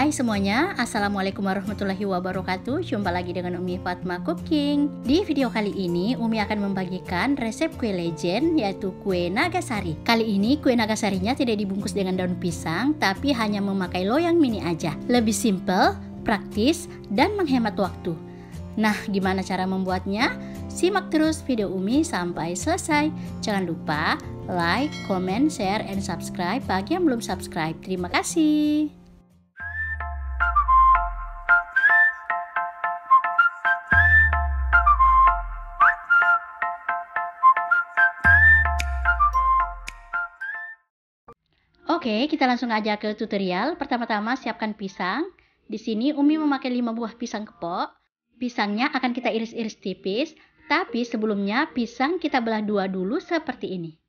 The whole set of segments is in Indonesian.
Hai semuanya, Assalamualaikum warahmatullahi wabarakatuh Jumpa lagi dengan Umi Fatma Cooking Di video kali ini, Umi akan membagikan resep kue legend yaitu kue nagasari Kali ini kue nagasarinya tidak dibungkus dengan daun pisang Tapi hanya memakai loyang mini aja Lebih simple, praktis, dan menghemat waktu Nah, gimana cara membuatnya? Simak terus video Umi sampai selesai. Jangan lupa like, comment, share, and subscribe bagi yang belum subscribe. Terima kasih. Oke, kita langsung aja ke tutorial. Pertama-tama siapkan pisang. Di sini Umi memakai 5 buah pisang kepok. Pisangnya akan kita iris-iris tipis, tapi sebelumnya pisang kita belah dua dulu seperti ini.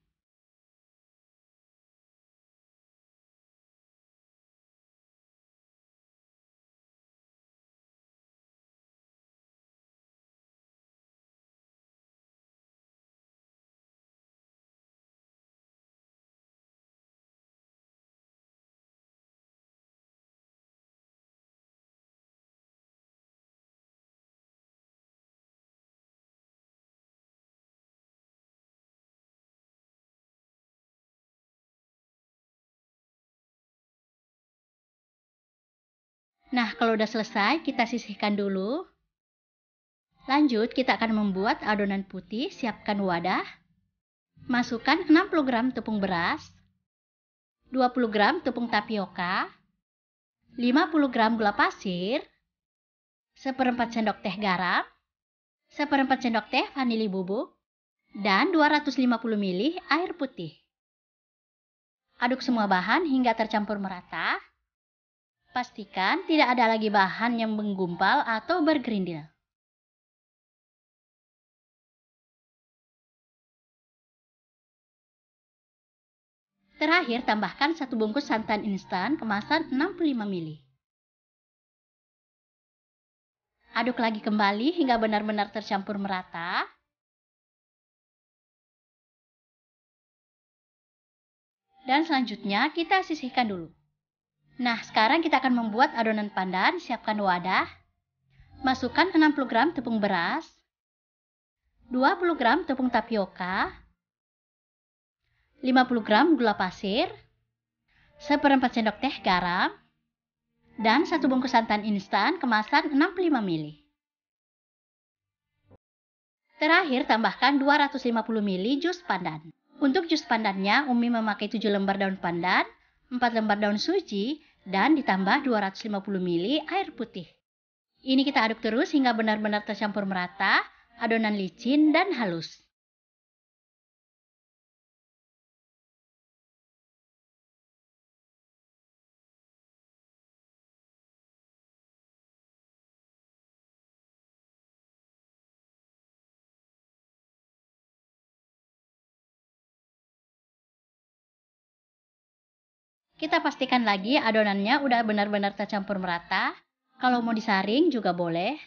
Nah, kalau udah selesai, kita sisihkan dulu. Lanjut, kita akan membuat adonan putih. Siapkan wadah. Masukkan 60 gram tepung beras, 20 gram tepung tapioka, 50 gram gula pasir, seperempat sendok teh garam, seperempat sendok teh vanili bubuk, dan 250 ml air putih. Aduk semua bahan hingga tercampur merata. Pastikan tidak ada lagi bahan yang menggumpal atau bergerindil. Terakhir, tambahkan satu bungkus santan instan kemasan 65 ml. Aduk lagi kembali hingga benar-benar tercampur merata. Dan selanjutnya kita sisihkan dulu. Nah, sekarang kita akan membuat adonan pandan. Siapkan wadah. Masukkan 60 gram tepung beras, 20 gram tepung tapioka, 50 gram gula pasir, seperempat sendok teh garam, dan 1 bungkus santan instan kemasan 65 ml. Terakhir, tambahkan 250 ml jus pandan. Untuk jus pandannya, Umi memakai 7 lembar daun pandan, 4 lembar daun suji, dan ditambah 250 ml air putih. Ini kita aduk terus hingga benar-benar tercampur merata, adonan licin dan halus. Kita pastikan lagi adonannya udah benar-benar tercampur merata. Kalau mau disaring juga boleh.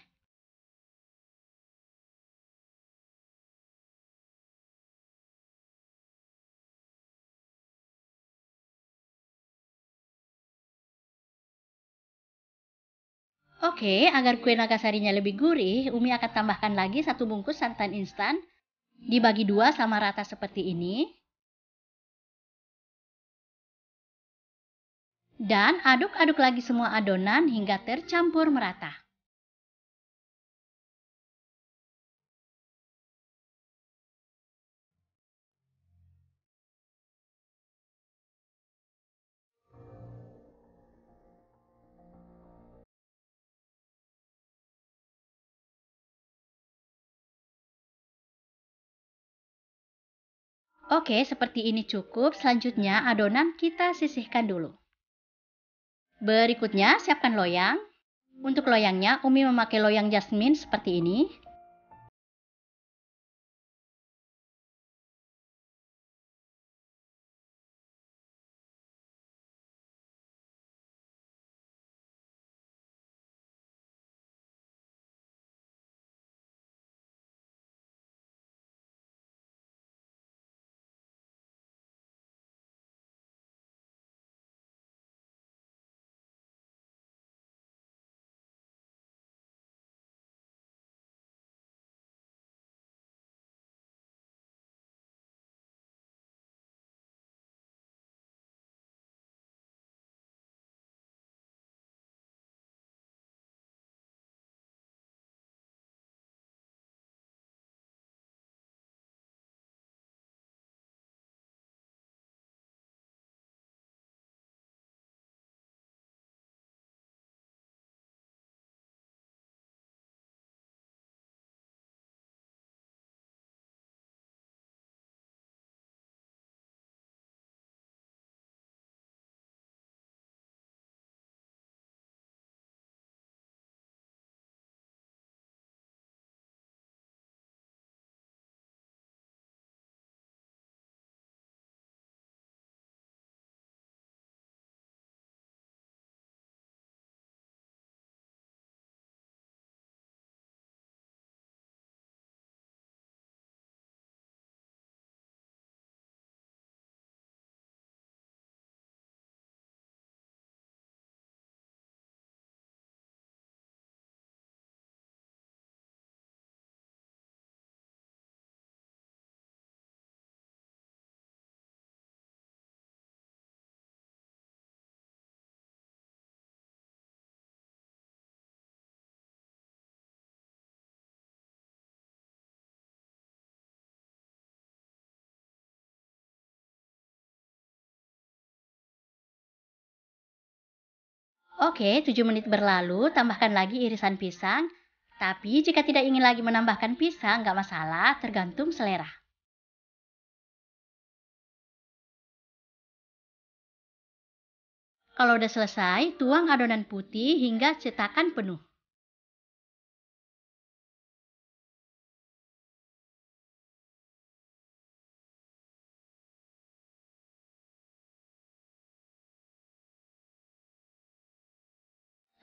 Oke, agar kue nagasarinya lebih gurih, Umi akan tambahkan lagi satu bungkus santan instan. Dibagi dua sama rata seperti ini. Dan aduk-aduk lagi semua adonan hingga tercampur merata. Oke, seperti ini cukup. Selanjutnya, adonan kita sisihkan dulu. Berikutnya, siapkan loyang. Untuk loyangnya, Umi memakai loyang Jasmine seperti ini. Oke, 7 menit berlalu, tambahkan lagi irisan pisang. Tapi jika tidak ingin lagi menambahkan pisang, nggak masalah, tergantung selera. Kalau udah selesai, tuang adonan putih hingga cetakan penuh.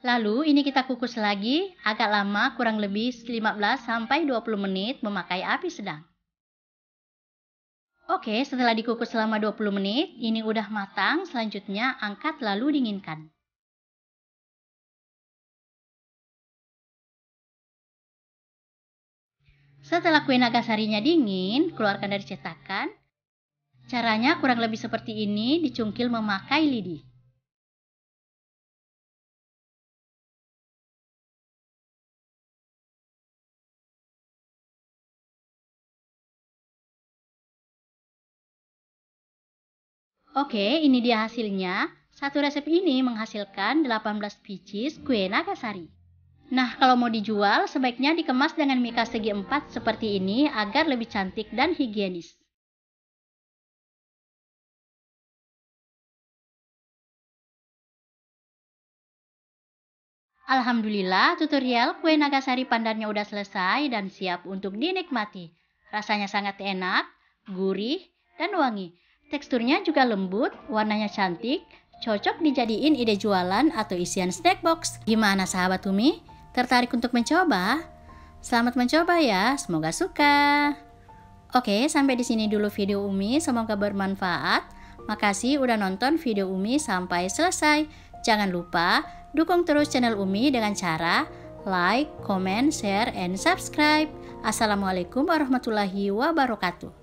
Lalu ini kita kukus lagi agak lama kurang lebih 15 sampai 20 menit memakai api sedang. Oke, setelah dikukus selama 20 menit, ini udah matang, selanjutnya angkat lalu dinginkan. Setelah kue nagasarinya dingin, keluarkan dari cetakan. Caranya kurang lebih seperti ini, dicungkil memakai lidi. Oke, ini dia hasilnya. Satu resep ini menghasilkan 18 biji kue nagasari. Nah, kalau mau dijual, sebaiknya dikemas dengan mika segi empat seperti ini agar lebih cantik dan higienis. Alhamdulillah, tutorial kue nagasari pandannya udah selesai dan siap untuk dinikmati. Rasanya sangat enak, gurih, dan wangi. Teksturnya juga lembut, warnanya cantik, cocok dijadiin ide jualan atau isian snack box. Gimana sahabat Umi? Tertarik untuk mencoba? Selamat mencoba ya, semoga suka. Oke, sampai di sini dulu video Umi, semoga bermanfaat. Makasih udah nonton video Umi sampai selesai. Jangan lupa dukung terus channel Umi dengan cara like, comment, share, and subscribe. Assalamualaikum warahmatullahi wabarakatuh.